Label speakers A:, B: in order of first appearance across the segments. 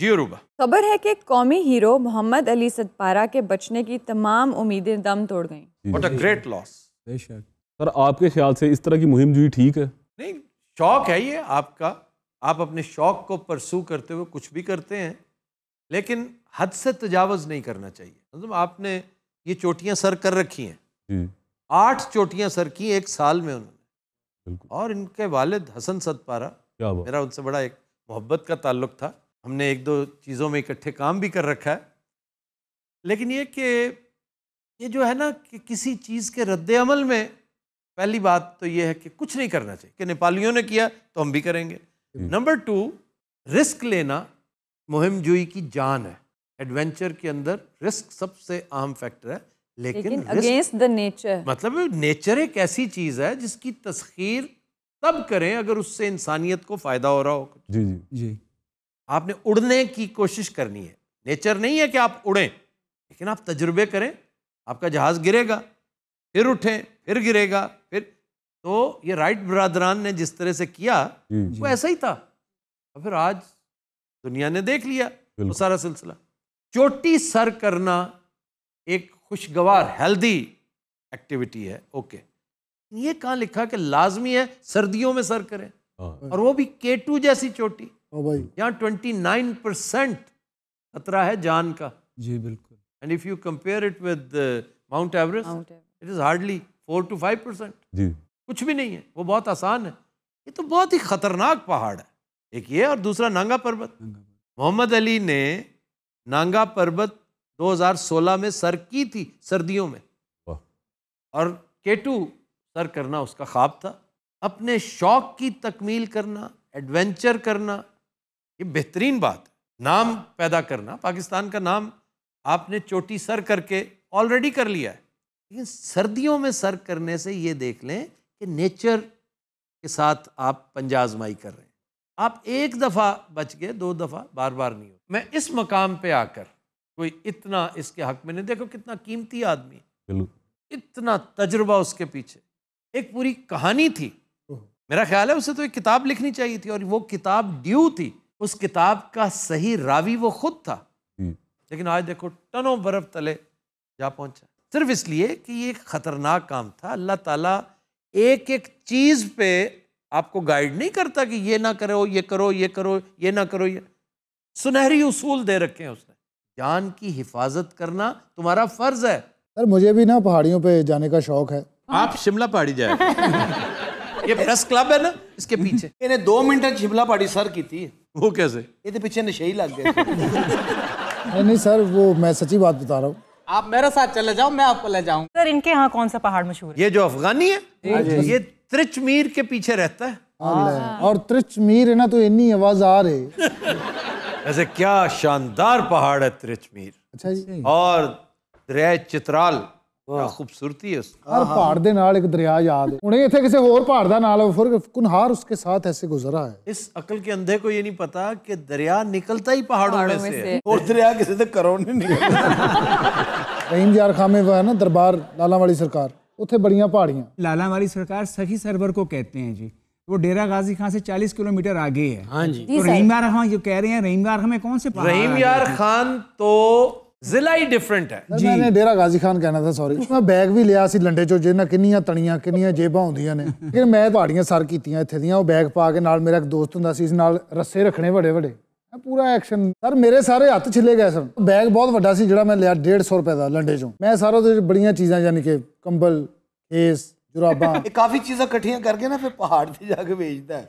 A: जी रूबा
B: खबर है कि कौमी हीरो मोहम्मद अली सतपारा के बचने की तमाम उम्मीदें दम तोड़ गईं
A: व्हाट अ ग्रेट लॉस बेशक सर आपके ख्याल से इस तरह की मुहिम जो ठीक है नहीं शौक है ये आपका आप अपने शौक को परसू करते हुए कुछ भी करते हैं लेकिन हद से तजावज़ नहीं करना चाहिए मतलब आपने ये चोटियाँ सर कर रखी हैं आठ चोटियाँ सर की एक साल में उन्होंने और इनके वालिद हसन सतपारा मेरा उनसे बड़ा एक मोहब्बत का ताल्लुक था हमने एक दो चीज़ों में इकट्ठे काम भी कर रखा है लेकिन ये कि ये जो है ना कि किसी चीज़ के रद्द अमल में पहली बात तो ये है कि कुछ नहीं करना चाहिए कि नेपालियों ने किया तो हम भी करेंगे हम्म। नंबर टू रिस्क लेना मुहिम जुई की जान है एडवेंचर के अंदर रिस्क सबसे अहम फैक्टर है लेकिन अगेंस्ट द नेचर मतलब नेचर एक ऐसी चीज है जिसकी तस्खीर तब करें अगर उससे इंसानियत को फायदा हो रहा हो जी जी जी आपने उड़ने की कोशिश करनी है नेचर नहीं है कि आप उड़ें लेकिन आप तजुर्बे करें आपका जहाज़ गिरेगा फिर उठें फिर गिरेगा फिर तो ये राइट बरदरान ने जिस तरह से किया वो ऐसा ही था और फिर आज दुनिया ने देख लिया वो सारा सिलसिला चोटी सर करना एक खुशगवार हेल्दी एक्टिविटी है ओके ये कहा लिखा कि लाजमी है सर्दियों में सर करें हाँ। और वो भी केटू जैसी चोटी भाई यहाँ ट्वेंटी नाइन परसेंट खतरा है जान का जी बिल्कुल and if you compare it with Mount Everest it is hardly four to five percent जी कुछ भी नहीं है वो बहुत आसान है ये तो बहुत ही खतरनाक पहाड़ है एक ये और दूसरा नांगा पर्वत मोहम्मद अली ने नांगा पर्वत 2016 में सर की थी सर्दियों में और केटू सर करना उसका ख्वाब था अपने शौक की तकमील करना एडवेंचर करना ये बेहतरीन बात नाम पैदा करना पाकिस्तान का नाम आपने चोटी सर करके ऑलरेडी कर लिया है लेकिन सर्दियों में सर करने से ये देख लें कि नेचर के साथ आप पंजाजमाई कर रहे हैं आप एक दफ़ा बच गए दो दफ़ा बार बार नहीं हो मैं इस मकाम पे आकर कोई इतना इसके हक में नहीं देखो कितना कीमती आदमी इतना तजुर्बा उसके पीछे एक पूरी कहानी थी मेरा ख्याल है उसे तो एक किताब लिखनी चाहिए थी और वो किताब ड्यू थी उस किताब का सही रावी वो खुद था हम्म। लेकिन आज देखो टनों बर्फ तले जा पहुंचा सिर्फ इसलिए कि ये खतरनाक काम था अल्लाह ताला एक एक चीज़ पे आपको गाइड नहीं करता कि ये ना करो ये करो ये करो ये ना करो ये सुनहरी उसूल दे रखे हैं उसने जान की हिफाजत करना तुम्हारा फर्ज है
B: सर मुझे भी ना पहाड़ियों पे जाने का शौक है हाँ। आप
A: शिमला पहाड़ी जाए ये प्रेस क्लब है ना इसके पीछे इन्हें दो मिनट शिमला पहाड़ी सर की थी वो कैसे ये तो पीछे नशे ही लग गए
B: नहीं सर वो मैं सच्ची बात बता रहा हूँ
A: आप मेरे साथ चले जाओ मैं आपको
B: ले जाऊँ सर इनके यहाँ कौन सा पहाड़ मशहूर ये जो अफगानी है ये त्रिचमीर के पीछे रहता है हाँ, और त्रिचमीर है ना तो इन्हीं आवाज आ रही ऐसे
A: क्या शानदार पहाड़ है त्रिचमीर अच्छा जी और दरिया चित्राल दरबार
B: लाला वाली सरकार उथे पहाड़िया पहाड़ियां लाला वाली सरकार सखी सरवर को कहते हैं जी वो डेरा गाजी खान से 40 किलोमीटर आगे है हाँ जी तो रहीम यार खान जो कह रहे हैं रहीम यार खान कौन से रहीम यार
A: खान तो ਜ਼ਿਲ੍ਹਾ ਹੀ ਡਿਫਰੈਂਟ ਹੈ ਜੀ ਮੈਂ
B: ਡੇਰਾ ਗਾਜ਼ੀ ਖਾਨ ਕਹਿਣਾ ਸੀ ਸੌਰੀ ਮੈਂ ਬੈਗ ਵੀ ਲਿਆ ਸੀ ਲੰਡੇ ਚੋਂ ਜਿਹਨਾਂ ਕਿੰਨੀਆਂ ਤਣੀਆਂ ਕਿੰਨੀਆਂ ਜੇਬਾਂ ਹੁੰਦੀਆਂ ਨੇ ਲੇਕਿਨ ਮੈਂ ਪਹਾੜੀਆਂ ਸਰ ਕੀਤੀਆਂ ਇੱਥੇ ਦੀਆਂ ਉਹ ਬੈਗ ਪਾ ਕੇ ਨਾਲ ਮੇਰਾ ਇੱਕ ਦੋਸਤ ਹੁੰਦਾ ਸੀ ਇਸ ਨਾਲ ਰੱਸੇ ਰੱਖਣੇ ਵੱਡੇ ਵੱਡੇ ਮੈਂ ਪੂਰਾ ਐਕਸ਼ਨ ਸਰ ਮੇਰੇ ਸਾਰੇ ਹੱਥ ਛਿੱਲੇ ਗਏ ਸਰ ਬੈਗ ਬਹੁਤ ਵੱਡਾ ਸੀ ਜਿਹੜਾ ਮੈਂ ਲਿਆ 150 ਰੁਪਏ ਦਾ ਲੰਡੇ ਚੋਂ ਮੈਂ ਸਾਰਾ ਉਹਦੇ ਬੜੀਆਂ ਚੀਜ਼ਾਂ ਯਾਨੀ ਕਿ ਕੰਬਲ ਖੇਸ ਜੁਰਾਬਾਂ
A: ਇਹ ਕਾਫੀ ਚੀਜ਼ਾਂ ਇਕੱਠੀਆਂ ਕਰਕੇ ਨਾ ਫਿਰ ਪਹਾੜ ਤੇ ਜਾ ਕੇ ਵੇਚਦਾ ਹੈ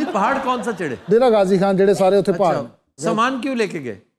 B: ਇਹ ਪਹਾੜ ਕੌਣ ਸਾ ਚੜੇ ਡੇਰਾ ਗਾਜ਼ੀ ਖਾਨ ਜਿਹੜੇ ਸਾਰੇ ਉੱਥੇ ਪਹਾੜ
A: ਸਮਾਨ ਕਿਉਂ ਲੈ ਕੇ ਗਏ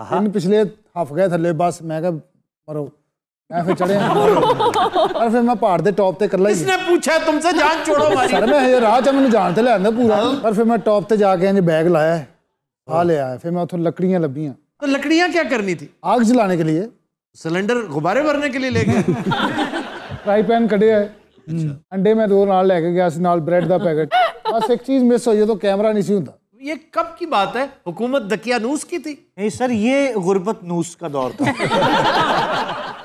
B: इन पिछले ਹਫ ਗਏ ਥੱਲੇ ਬਸ ਮੈਂ ਕਿਹਾ ਮਰੋ ਮੈਂ ਫਿਰ ਚੜਿਆ ਪਰ ਫਿਰ ਮੈਂ ਪਹਾੜ ਦੇ ਟੌਪ ਤੇ ਇਕੱਲਾ ਹੀ ਕਿਸਨੇ ਪੁੱਛਿਆ ਤੁਮਸੇ ਜਾਨ ਛੋੜੋ ਮਾਰੀ ਸਰ ਮੈਂ ਇਹ ਰਾਹ ਚ ਮੈਨੂੰ ਜਾਣ ਤੇ ਲਿਆਂਦਾ ਪੂਰਾ ਪਰ ਫਿਰ ਮੈਂ ਟੌਪ ਤੇ ਜਾ ਕੇ ਇੰਜ ਬੈਗ ਲਾਇਆ ਆ ਲੈ ਆਇਆ ਫਿਰ मैं ਉਥੋਂ लकड़ियां ਲੱਭੀਆਂ तो लकड़ियां क्या करनी थी आग जलाने के लिए सिलेंडर गुब्बारे भरने के लिए ले गए फ्राई पैन कटे है अच्छा। अंडे मैं दो नाल लेके गया सी नाल ब्रेड दा पैकेट बस एक चीज मिस होई तो कैमरा नहीं सी हुंदा ये कब की बात है हुकूमत दकिया नूस की थी नहीं सर ये गुर्बत नूस का दौर था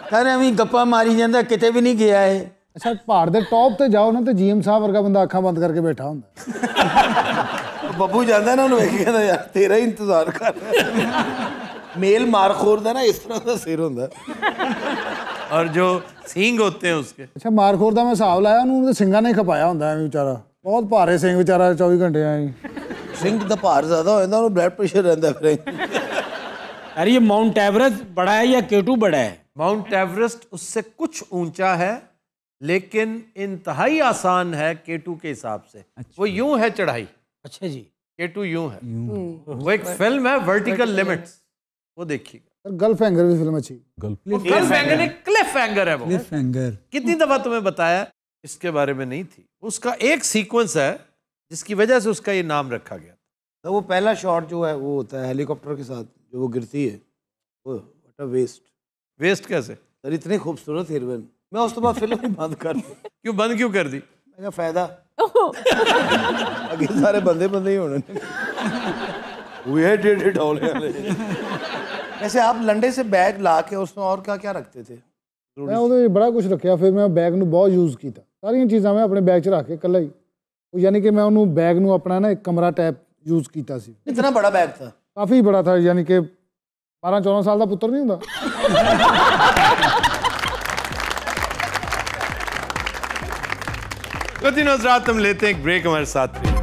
B: सर अभी गप्पा मारी जाता कित भी नहीं गया है अच्छा पहाड़ के टॉप से जाओ ना तो जी एम साहब वर्गा बंदा अखा बंद करके बैठा
A: होंगे बबू जाता ना उन्होंने यार तेरा इंतजार कर मेल मार खोर ना इस तरह का सिर हों और जो सिंग होते हैं उसके
B: अच्छा मारखोर का मैं हिसाब लाया उन्होंने सिंगा नहीं खपाया होंगे बेचारा बहुत भारे सिंह बेचारा चौबी घंटे आई
A: ड्रिंक तो भार ज्यादा हो जाता ब्लड प्रेशर रहता फिर अरे ये माउंट एवरेस्ट बड़ा है या केटू बड़ा है माउंट एवरेस्ट उससे कुछ ऊंचा है लेकिन इंतहाई आसान है केटू के हिसाब से अच्छा। वो यूं है चढ़ाई अच्छा जी केटू यूं है यूं। हम्म। वो एक फिल्म है वर्टिकल लिमिट्स
B: वो देखिए गल्फ एंगर भी फिल्म अच्छी गल्फ एंगर
A: एक क्लिफ एंगर है वो क्लिफ एंगर कितनी दफा तुम्हें बताया इसके बारे में नहीं थी उसका एक सीक्वेंस है जिसकी वजह से उसका ये नाम रखा गया
B: तो वो पहला शॉट जो है वो होता है हेलीकॉप्टर के साथ
A: जो वो गिरती है वो वट अ वेस्ट वेस्ट कैसे सर इतनी खूबसूरत हीरोइन मैं उस तो बाद फिल्म ही बंद कर दी क्यों बंद क्यों कर दी मैं फायदा अगले सारे बंदे बंदे ही होने
B: वैसे आप लंडे से बैग ला के उसमें और क्या क्या रखते थे मैं उधर बड़ा कुछ रखे फिर मैं बैग न बहुत यूज़ किया सारिया चीज़ा मैं अपने बैग च रख के कला ही ਯਾਨੀ ਕਿ ਮੈਂ ਉਹਨੂੰ ਬੈਗ ਨੂੰ ਆਪਣਾ ਨਾ ਇੱਕ ਕਮਰਾ ਟੈਪ ਯੂਜ਼ ਕੀਤਾ ਸੀ ਕਿੰਨਾ ਬੜਾ ਬੈਗ ਸੀ ਕਾਫੀ ਬੜਾ ਥਾ ਯਾਨੀ ਕਿ 12 14 ਸਾਲ ਦਾ ਪੁੱਤਰ ਨਹੀਂ ਹੁੰਦਾ
A: कुछ नजरात हम लेते हैं एक ब्रेक हमारे साथ